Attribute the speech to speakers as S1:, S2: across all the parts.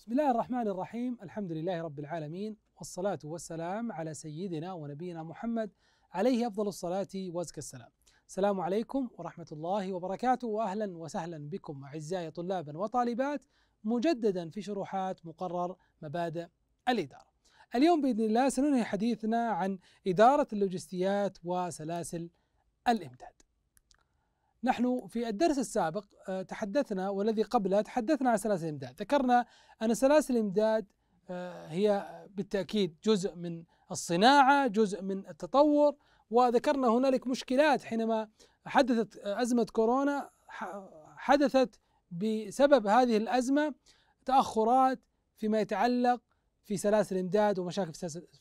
S1: بسم الله الرحمن الرحيم الحمد لله رب العالمين والصلاة والسلام على سيدنا ونبينا محمد عليه أفضل الصلاة وأزكى السلام السلام عليكم ورحمة الله وبركاته وأهلا وسهلا بكم أعزائي طلابا وطالبات مجددا في شروحات مقرر مبادئ الإدارة اليوم بإذن الله سننهي حديثنا عن إدارة اللوجستيات وسلاسل الإمداد نحن في الدرس السابق آه، تحدثنا والذي قبله تحدثنا عن سلاسل الامداد ذكرنا أن سلاسل الامداد آه، هي بالتأكيد جزء من الصناعة جزء من التطور وذكرنا هنالك مشكلات حينما حدثت آه، أزمة كورونا حدثت بسبب هذه الأزمة تأخرات فيما يتعلق في سلاسل الامداد ومشاكل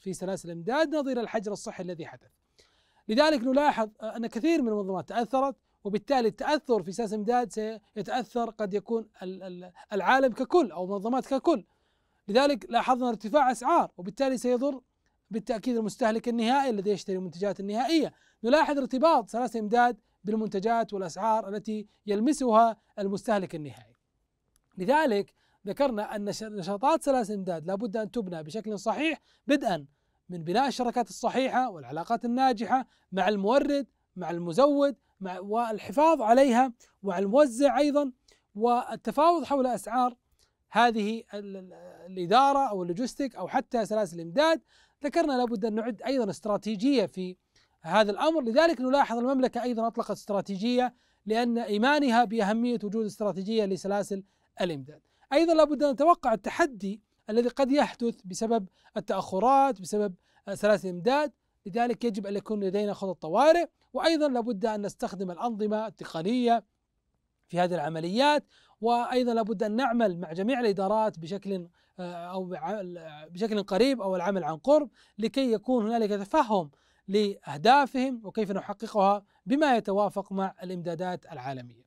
S1: في سلاسل الامداد نظير الحجر الصحي الذي حدث لذلك نلاحظ أن كثير من المنظمات تأثرت وبالتالي التاثر في ساس امداد سيتاثر قد يكون العالم ككل او المنظمات ككل لذلك لاحظنا ارتفاع اسعار وبالتالي سيضر بالتاكيد المستهلك النهائي الذي يشتري المنتجات النهائيه نلاحظ ارتباط سلاسل امداد بالمنتجات والاسعار التي يلمسها المستهلك النهائي لذلك ذكرنا ان نشاطات سلاسل الامداد لابد ان تبنى بشكل صحيح بدءا من بناء الشراكات الصحيحه والعلاقات الناجحه مع المورد مع المزود والحفاظ عليها وعلى الموزع أيضا والتفاوض حول أسعار هذه الإدارة أو اللوجستيك أو حتى سلاسل الإمداد ذكرنا لابد أن نعد أيضا استراتيجية في هذا الأمر لذلك نلاحظ المملكة أيضا أطلقت استراتيجية لأن إيمانها بأهمية وجود استراتيجية لسلاسل الإمداد أيضا لابد أن نتوقع التحدي الذي قد يحدث بسبب التأخرات بسبب سلاسل الإمداد لذلك يجب أن يكون لدينا خطط طوارئ وأيضا لابد أن نستخدم الأنظمة التقنية في هذه العمليات وايضا لابد ان نعمل مع جميع الادارات بشكل آه، او بشكل قريب او العمل عن قرب لكي يكون هنالك تفهم لاهدافهم وكيف نحققها بما يتوافق مع الامدادات العالميه.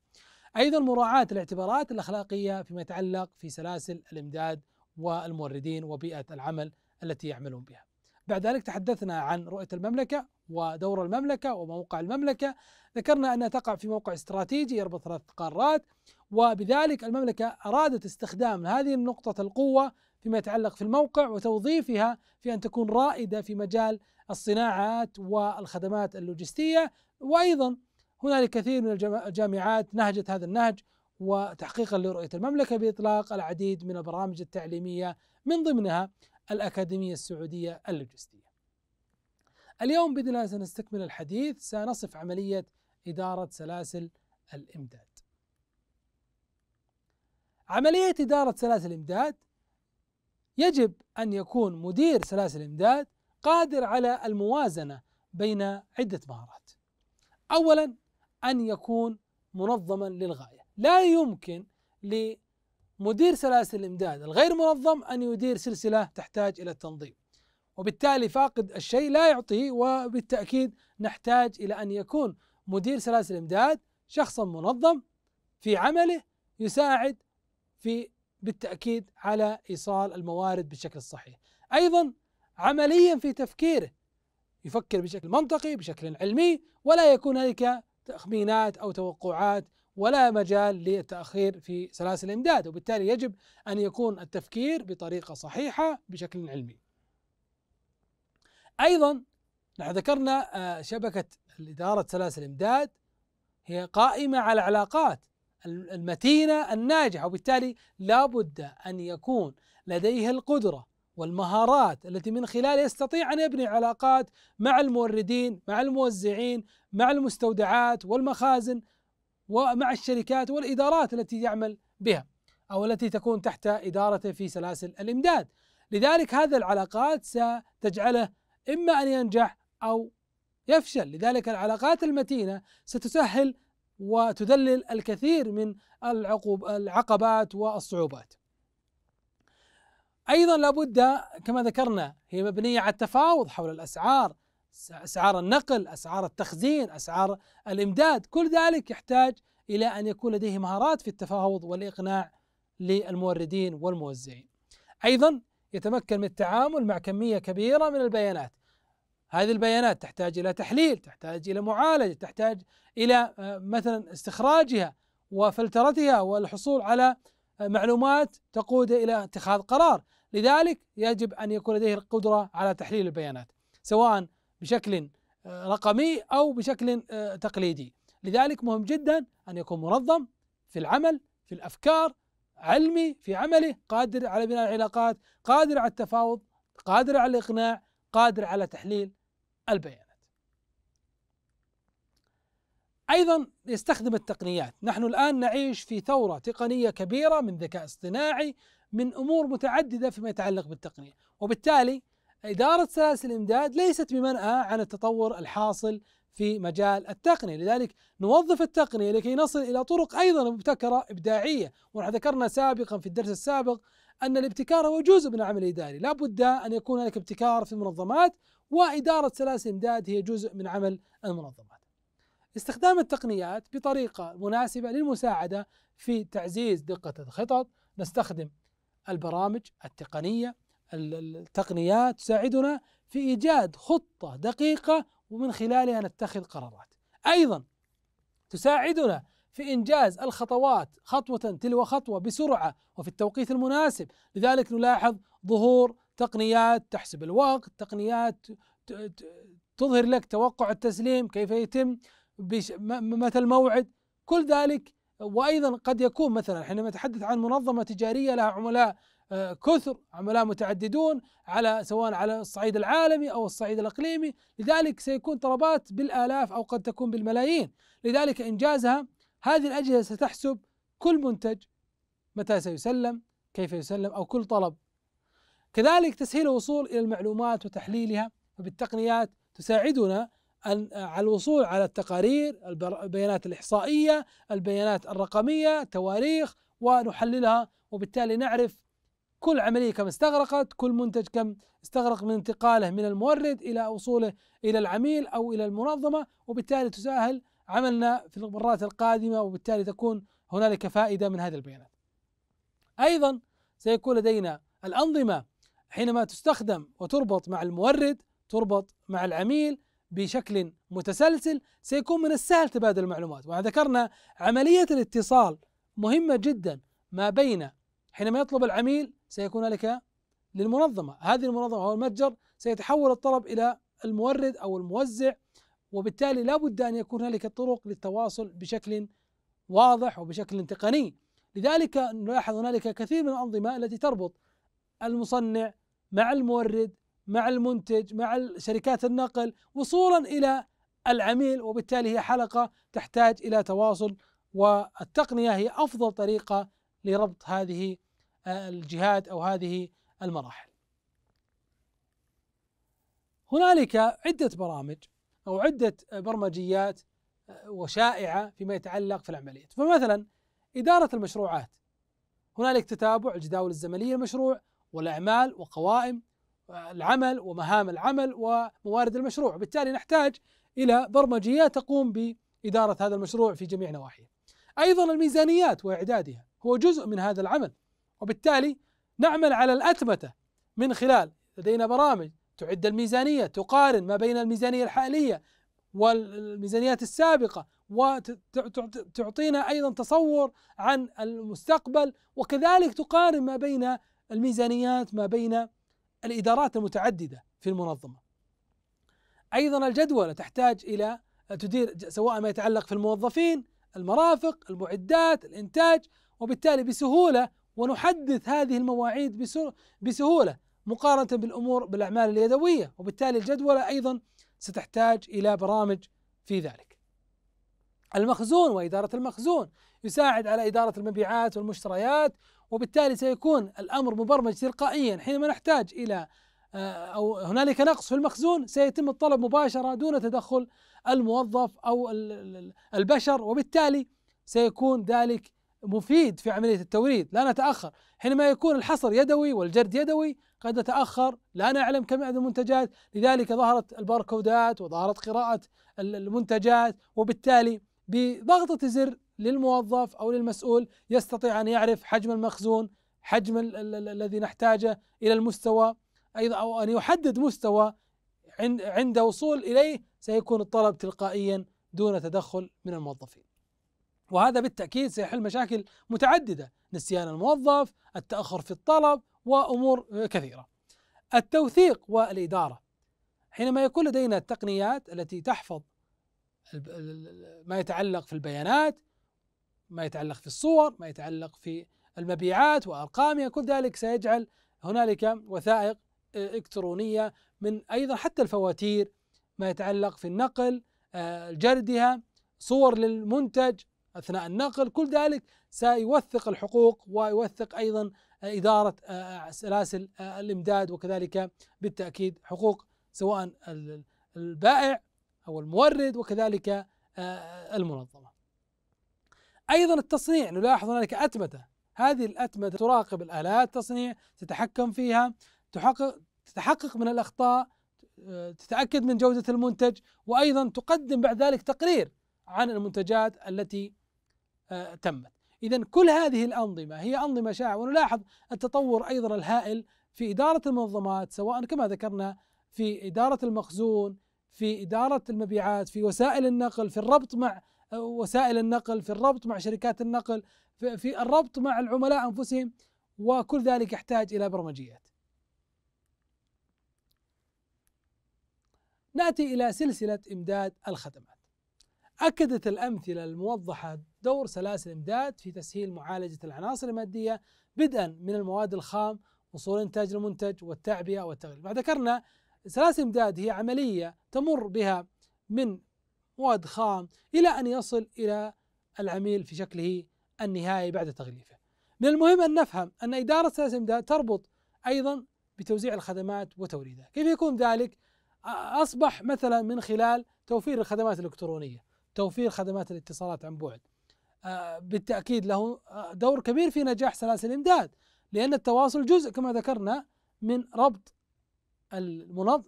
S1: ايضا مراعاه الاعتبارات الاخلاقيه فيما يتعلق في سلاسل الامداد والموردين وبيئه العمل التي يعملون بها. بعد ذلك تحدثنا عن رؤية المملكة ودور المملكة وموقع المملكة ذكرنا أنها تقع في موقع استراتيجي يربط ثلاث قارات وبذلك المملكة أرادت استخدام هذه النقطة القوة فيما يتعلق في الموقع وتوظيفها في أن تكون رائدة في مجال الصناعات والخدمات اللوجستية وأيضا هنالك كثير من الجامعات نهجت هذا النهج وتحقيقا لرؤية المملكة بإطلاق العديد من البرامج التعليمية من ضمنها الأكاديمية السعودية اللوجستية. اليوم بإذن الله سنستكمل الحديث سنصف عملية إدارة سلاسل الإمداد. عملية إدارة سلاسل الإمداد يجب أن يكون مدير سلاسل الإمداد قادر على الموازنة بين عدة مهارات. أولا أن يكون منظما للغاية، لا يمكن مدير سلاسل الإمداد الغير منظم أن يدير سلسلة تحتاج إلى التنظيم وبالتالي فاقد الشيء لا يعطيه وبالتأكيد نحتاج إلى أن يكون مدير سلاسل الإمداد شخصا منظم في عمله يساعد في بالتأكيد على إيصال الموارد بالشكل الصحيح أيضا عمليا في تفكيره يفكر بشكل منطقي بشكل علمي ولا يكون هناك تخمينات أو توقعات ولا مجال للتأخير في سلاسل الإمداد وبالتالي يجب أن يكون التفكير بطريقة صحيحة بشكل علمي أيضا نحن ذكرنا آه، شبكة إدارة سلاسل الإمداد هي قائمة على العلاقات المتينة الناجحة وبالتالي لابد أن يكون لديه القدرة والمهارات التي من خلالها يستطيع ان يبني علاقات مع الموردين، مع الموزعين، مع المستودعات والمخازن، ومع الشركات والإدارات التي يعمل بها أو التي تكون تحت إدارته في سلاسل الإمداد لذلك هذه العلاقات ستجعله إما أن ينجح أو يفشل لذلك العلاقات المتينة ستسهل وتذلل الكثير من العقوب العقبات والصعوبات أيضا لابد كما ذكرنا هي مبنية على التفاوض حول الأسعار اسعار النقل، اسعار التخزين، اسعار الامداد، كل ذلك يحتاج الى ان يكون لديه مهارات في التفاوض والاقناع للموردين والموزعين. ايضا يتمكن من التعامل مع كميه كبيره من البيانات. هذه البيانات تحتاج الى تحليل، تحتاج الى معالجه، تحتاج الى آه، مثلا استخراجها وفلترتها والحصول على آه، معلومات تقود الى اتخاذ قرار، لذلك يجب ان يكون لديه القدره على تحليل البيانات، سواء بشكل آه، رقمي او بشكل آه، تقليدي لذلك مهم جدا ان يكون منظم في العمل في الافكار علمي في عمله قادر على بناء العلاقات قادر على التفاوض قادر على الاقناع قادر على تحليل البيانات ايضا يستخدم التقنيات نحن الان نعيش في ثوره تقنيه كبيره من ذكاء اصطناعي من امور متعدده فيما يتعلق بالتقنيه وبالتالي إدارة سلاسل الإمداد ليست بمنأى عن التطور الحاصل في مجال التقنية لذلك نوظف التقنية لكي نصل إلى طرق أيضا مبتكرة إبداعية ونحن ذكرنا سابقا في الدرس السابق أن الابتكار هو جزء من العمل الإداري لا بد أن يكون هناك ابتكار في المنظمات وإدارة سلاسل الإمداد هي جزء من عمل المنظمات استخدام التقنيات بطريقة مناسبة للمساعدة في تعزيز دقة الخطط نستخدم البرامج التقنية التقنيات تساعدنا في إيجاد خطة دقيقة ومن خلالها نتخذ قرارات أيضا تساعدنا في إنجاز الخطوات خطوة تلو خطوة بسرعة وفي التوقيت المناسب لذلك نلاحظ ظهور تقنيات تحسب الوقت تقنيات تظهر لك توقع التسليم كيف يتم متى الموعد كل ذلك وايضا قد يكون مثلا حينما نتحدث عن منظمه تجاريه لها عملاء آه، كثر عملاء متعددون على سواء على الصعيد العالمي او الصعيد الاقليمي، لذلك سيكون طلبات بالالاف او قد تكون بالملايين، لذلك انجازها هذه الاجهزه ستحسب كل منتج متى سيسلم، كيف يسلم او كل طلب. كذلك تسهيل الوصول الى المعلومات وتحليلها فبالتقنيات تساعدنا أن آه، على الوصول على التقارير، البيانات الإحصائية، البيانات الرقمية، تواريخ ونحللها وبالتالي نعرف كل عملية كم استغرقت كل منتج كم استغرق من انتقاله من المورد إلى وصوله إلى العميل أو إلى المنظمة وبالتالي تسهل عملنا في المرات القادمة وبالتالي تكون هنالك فائدة من هذه البيانات أيضا سيكون لدينا الأنظمة حينما تستخدم وتربط مع المورد تربط مع العميل بشكل متسلسل سيكون من السهل تبادل المعلومات وذكرنا عملية الاتصال مهمة جدا ما بين حينما يطلب العميل سيكون هنالك للمنظمة هذه المنظمة أو المتجر سيتحول الطلب إلى المورد أو الموزع وبالتالي لا بد أن يكون هنالك طرق للتواصل بشكل واضح وبشكل تقني لذلك نلاحظ هنالك كثير من الأنظمة التي تربط المصنع مع المورد مع المنتج مع شركات النقل وصولا إلى العميل وبالتالي هي حلقة تحتاج إلى تواصل والتقنية هي أفضل طريقة لربط هذه الجهاد او هذه المراحل. هنالك عده برامج او عده برمجيات آه، وشائعه فيما يتعلق في العمليات، فمثلا اداره المشروعات هنالك تتابع الجداول الزمنيه للمشروع والاعمال وقوائم آه، العمل ومهام العمل وموارد المشروع، بالتالي نحتاج الى برمجيات تقوم باداره هذا المشروع في جميع نواحيه. ايضا الميزانيات واعدادها هو جزء من هذا العمل وبالتالي نعمل على الأتمتة من خلال لدينا برامج تعد الميزانية تقارن ما بين الميزانية الحالية والميزانيات السابقة وتعطينا أيضا تصور عن المستقبل وكذلك تقارن ما بين الميزانيات ما بين الإدارات المتعددة في المنظمة أيضا الجدولة تحتاج إلى تدير سواء ما يتعلق في الموظفين المرافق المعدات الإنتاج وبالتالي بسهولة ونحدث هذه المواعيد بسهولة مقارنة بالأمور بالأعمال اليدوية وبالتالي الجدولة أيضا ستحتاج إلى برامج في ذلك المخزون وإدارة المخزون يساعد على إدارة المبيعات والمشتريات وبالتالي سيكون الأمر مبرمج تلقائيا حينما نحتاج إلى آه، أو هنالك نقص في المخزون سيتم الطلب مباشرة دون تدخل الموظف أو البشر وبالتالي سيكون ذلك مفيد في عملية التوريد لا نتأخر حينما يكون الحصر يدوي والجرد يدوي قد نتأخر لا نعلم كم عدد المنتجات لذلك ظهرت الباركودات وظهرت قراءة المنتجات وبالتالي بضغطة زر للموظف أو للمسؤول يستطيع أن يعرف حجم المخزون حجم الذي نحتاجه إلى المستوى أيضا أو أن يحدد مستوى عند وصول إليه سيكون الطلب تلقائيا دون تدخل من الموظفين وهذا بالتأكيد سيحل مشاكل متعددة نسيان الموظف التأخر في الطلب وأمور كثيرة التوثيق والإدارة حينما يكون لدينا التقنيات التي تحفظ ما يتعلق في البيانات ما يتعلق في الصور ما يتعلق في المبيعات وارقامها كل ذلك سيجعل هنالك وثائق الكترونيه من ايضا حتى الفواتير ما يتعلق في النقل آه، جردها صور للمنتج أثناء النقل كل ذلك سيوثق الحقوق ويوثق أيضا إدارة آه، سلاسل آه، الإمداد وكذلك بالتأكيد حقوق سواء البائع أو المورد وكذلك آه، المنظمة أيضا التصنيع نلاحظ هنالك أتمتة هذه الأتمتة تراقب الآلات تصنيع تتحكم فيها تحقق تتحقق من الأخطاء تتأكد من جودة المنتج وأيضا تقدم بعد ذلك تقرير عن المنتجات التي آه، تمت إذا كل هذه الأنظمة هي أنظمة شائعة ونلاحظ التطور أيضا الهائل في إدارة المنظمات سواء كما ذكرنا في إدارة المخزون في إدارة المبيعات في وسائل النقل في الربط مع آه، وسائل النقل في الربط مع شركات النقل في الربط مع العملاء أنفسهم وكل ذلك يحتاج إلى برمجيات ناتي الى سلسله امداد الخدمات. اكدت الامثله الموضحه دور سلاسل الإمداد في تسهيل معالجة العناصر المادية بدءا من المواد الخام وصول إنتاج المنتج والتعبئة والتغليف ذكرنا سلاسل الإمداد هي عملية تمر بها من مواد خام إلى أن يصل إلى العميل في شكله النهائي بعد تغليفه من المهم أن نفهم أن إدارة سلاسل الإمداد تربط أيضا بتوزيع الخدمات وتوريدها كيف يكون ذلك؟ أصبح مثلا من خلال توفير الخدمات الإلكترونية توفير خدمات الاتصالات عن بعد بالتأكيد له آه، دور كبير في نجاح سلاسل الإمداد لأن التواصل جزء كما ذكرنا من ربط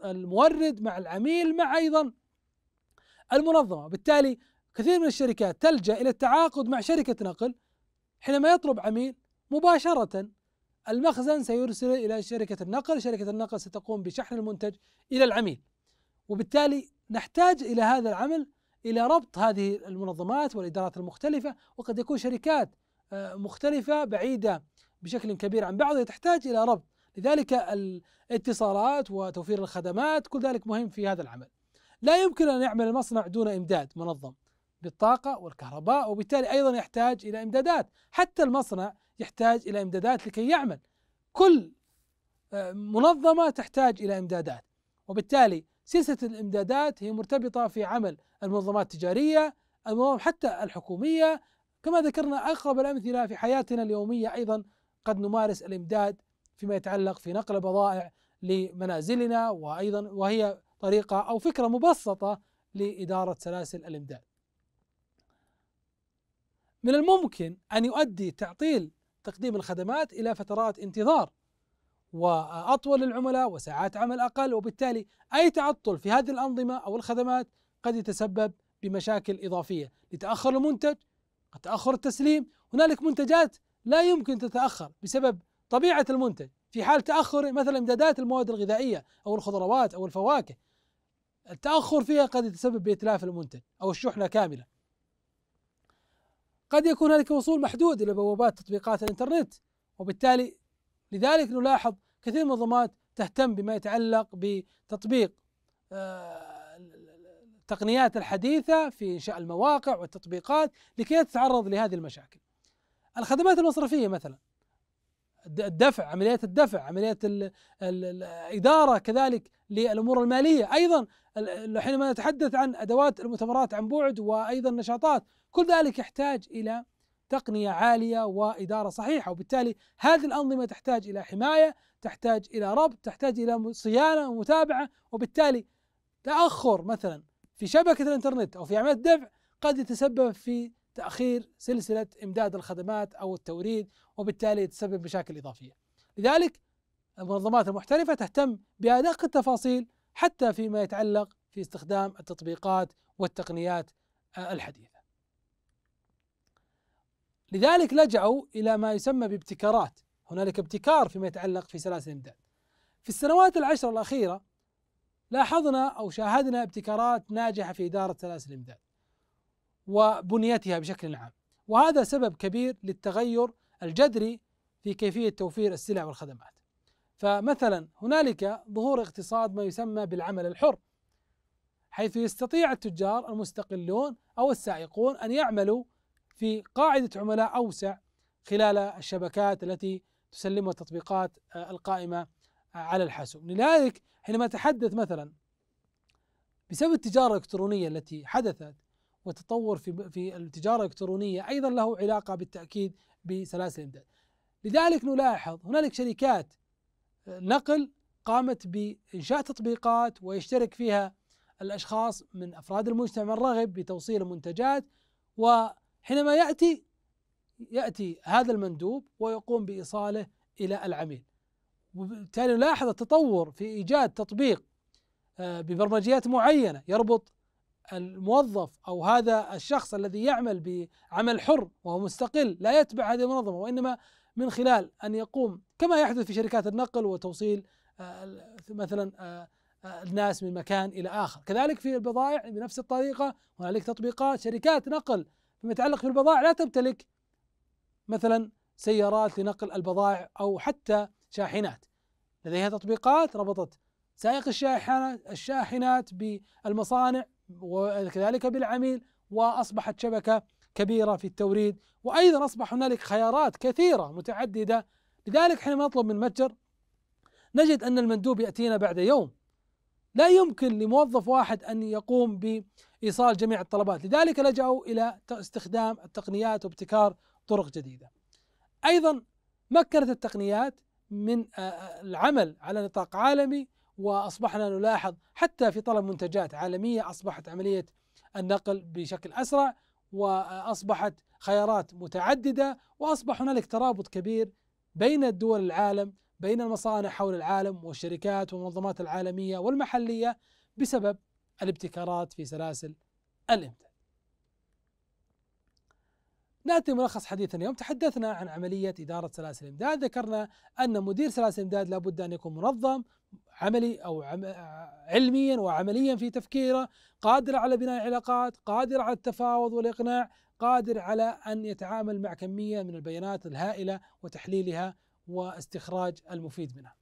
S1: المورد مع العميل مع أيضا المنظمة بالتالي كثير من الشركات تلجأ إلى التعاقد مع شركة نقل حينما يطلب عميل مباشرة المخزن سيرسل إلى شركة النقل شركة النقل ستقوم بشحن المنتج إلى العميل وبالتالي نحتاج إلى هذا العمل الى ربط هذه المنظمات والادارات المختلفه وقد يكون شركات آه، مختلفه بعيده بشكل كبير عن بعضها تحتاج الى ربط لذلك الاتصالات وتوفير الخدمات كل ذلك مهم في هذا العمل لا يمكن ان يعمل المصنع دون امداد منظم بالطاقه والكهرباء وبالتالي ايضا يحتاج الى امدادات حتى المصنع يحتاج الى امدادات لكي يعمل كل آه، منظمه تحتاج الى امدادات وبالتالي سياسة الإمدادات هي مرتبطة في عمل المنظمات التجارية المنظمات حتى الحكومية كما ذكرنا أقرب الأمثلة في حياتنا اليومية أيضا قد نمارس الإمداد فيما يتعلق في نقل البضائع لمنازلنا وأيضا وهي طريقة أو فكرة مبسطة لإدارة سلاسل الإمداد من الممكن أن يؤدي تعطيل تقديم الخدمات إلى فترات انتظار واطول العملاء وساعات عمل اقل وبالتالي اي تعطل في هذه الانظمه او الخدمات قد يتسبب بمشاكل اضافيه لتاخر المنتج قد تاخر التسليم هنالك منتجات لا يمكن تتاخر بسبب طبيعه المنتج في حال تاخر مثلا امدادات المواد الغذائيه او الخضروات او الفواكه التاخر فيها قد يتسبب باتلاف المنتج او الشحنه كامله قد يكون هناك وصول محدود الى بوابات تطبيقات الانترنت وبالتالي لذلك نلاحظ كثير من المنظمات تهتم بما يتعلق بتطبيق آه، التقنيات الحديثة في إنشاء المواقع والتطبيقات لكي لا تتعرض لهذه المشاكل الخدمات المصرفية مثلا الدفع عمليات الدفع عمليات الإدارة كذلك للأمور المالية أيضا حينما نتحدث عن أدوات المؤتمرات عن بعد وأيضا نشاطات كل ذلك يحتاج إلى تقنيه عاليه واداره صحيحه وبالتالي هذه الانظمه تحتاج الى حمايه، تحتاج الى ربط، تحتاج الى صيانه ومتابعه وبالتالي تاخر مثلا في شبكه الانترنت او في عمليه الدفع قد يتسبب في تاخير سلسله امداد الخدمات او التوريد وبالتالي يتسبب مشاكل اضافيه. لذلك المنظمات المحترفه تهتم بادق التفاصيل حتى فيما يتعلق في استخدام التطبيقات والتقنيات آه، الحديثه. لذلك لجأوا إلى ما يسمى بابتكارات هنالك ابتكار فيما يتعلق في سلاسل الإمداد في السنوات العشر الأخيرة لاحظنا أو شاهدنا ابتكارات ناجحة في إدارة سلاسل الإمداد وبنيتها بشكل عام وهذا سبب كبير للتغير الجذري في كيفية توفير السلع والخدمات فمثلا هنالك ظهور اقتصاد ما يسمى بالعمل الحر حيث يستطيع التجار المستقلون أو السائقون أن يعملوا في قاعدة عملاء أوسع خلال الشبكات التي تسلمها التطبيقات آه، القائمة آه، على الحاسوب لذلك حينما تحدث مثلا بسبب التجارة الإلكترونية التي حدثت وتطور في في التجارة الإلكترونية أيضا له علاقة بالتأكيد بسلاسل الإمداد لذلك نلاحظ هنالك شركات آه، نقل قامت بإنشاء تطبيقات ويشترك فيها الأشخاص من أفراد المجتمع الرغب بتوصيل المنتجات و حينما يأتي يأتي هذا المندوب ويقوم بإيصاله إلى العميل وبالتالي نلاحظ التطور في إيجاد تطبيق آه، ببرمجيات معينة يربط الموظف أو هذا الشخص الذي يعمل بعمل حر وهو مستقل لا يتبع هذه المنظمة وإنما من خلال أن يقوم كما يحدث في شركات النقل وتوصيل آه، مثلا آه، الناس من مكان إلى آخر كذلك في البضائع بنفس الطريقة هنالك تطبيقات شركات نقل فيما يتعلق في البضائع لا تمتلك مثلا سيارات لنقل البضائع او حتى شاحنات لديها تطبيقات ربطت سائق الشاحنات الشاحنات بالمصانع وكذلك بالعميل واصبحت شبكه كبيره في التوريد وايضا اصبح هنالك خيارات كثيره متعدده لذلك حينما نطلب من متجر نجد ان المندوب ياتينا بعد يوم لا يمكن لموظف واحد ان يقوم ب ايصال جميع الطلبات لذلك لجأوا الى استخدام التقنيات وابتكار طرق جديده ايضا مكنت التقنيات من آه، آه، العمل على نطاق عالمي واصبحنا نلاحظ حتى في طلب منتجات عالميه اصبحت عمليه النقل بشكل اسرع واصبحت خيارات متعدده واصبح هنالك ترابط كبير بين الدول العالم بين المصانع حول العالم والشركات والمنظمات العالميه والمحليه بسبب الابتكارات في سلاسل الإمداد ناتي ملخص حديثنا اليوم تحدثنا عن عملية إدارة سلاسل الإمداد ذكرنا أن مدير سلاسل الإمداد لابد أن يكون منظم عملي أو عم... علميا وعمليا في تفكيره قادر على بناء علاقات قادر على التفاوض والإقناع قادر على أن يتعامل مع كمية من البيانات الهائلة وتحليلها واستخراج المفيد منها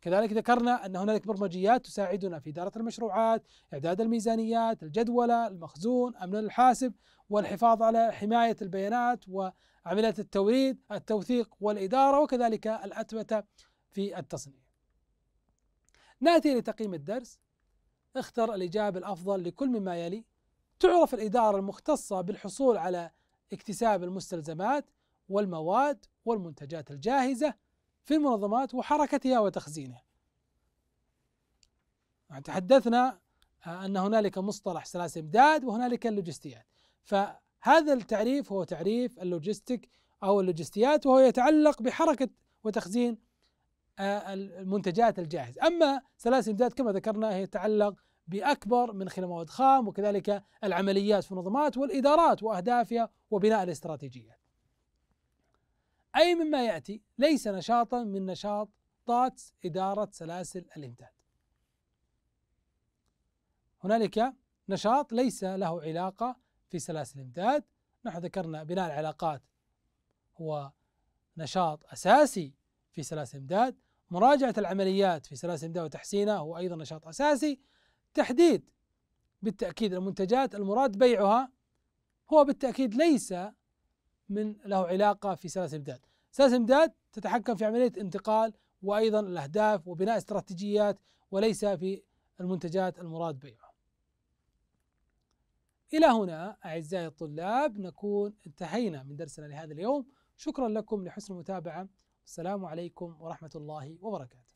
S1: كذلك ذكرنا أن هنالك برمجيات تساعدنا في إدارة المشروعات إعداد الميزانيات الجدولة المخزون أمن الحاسب والحفاظ على حماية البيانات وعملية التوريد التوثيق والإدارة وكذلك الأتمتة في التصنيع ناتي لتقييم الدرس اختر الإجابة الأفضل لكل مما يلي تعرف الإدارة المختصة بالحصول على اكتساب المستلزمات والمواد والمنتجات الجاهزة في المنظمات وحركتها وتخزينها يعني تحدثنا آه، أن هنالك مصطلح سلاسل إمداد وهنالك اللوجستيات فهذا التعريف هو تعريف اللوجستيك أو اللوجستيات وهو يتعلق بحركة وتخزين آه، المنتجات الجاهزة أما سلاسل إمداد كما ذكرنا هي تتعلق بأكبر من خلال مواد خام وكذلك العمليات في المنظمات والإدارات وأهدافها وبناء الاستراتيجيات أي مما يأتي ليس نشاطا من نشاطات إدارة سلاسل الإمداد هنالك نشاط ليس له علاقة في سلاسل الإمداد نحن ذكرنا بناء العلاقات هو نشاط أساسي في سلاسل الإمداد مراجعة العمليات في سلاسل الإمداد وتحسينها هو أيضا نشاط أساسي تحديد بالتأكيد المنتجات المراد بيعها هو بالتأكيد ليس من له علاقة في سلاسل إمداد سلاسل إمداد تتحكم في عملية انتقال وأيضا الأهداف وبناء استراتيجيات وليس في المنتجات المراد بيعها إلى هنا أعزائي الطلاب نكون انتهينا من درسنا لهذا اليوم شكرا لكم لحسن المتابعة السلام عليكم ورحمة الله وبركاته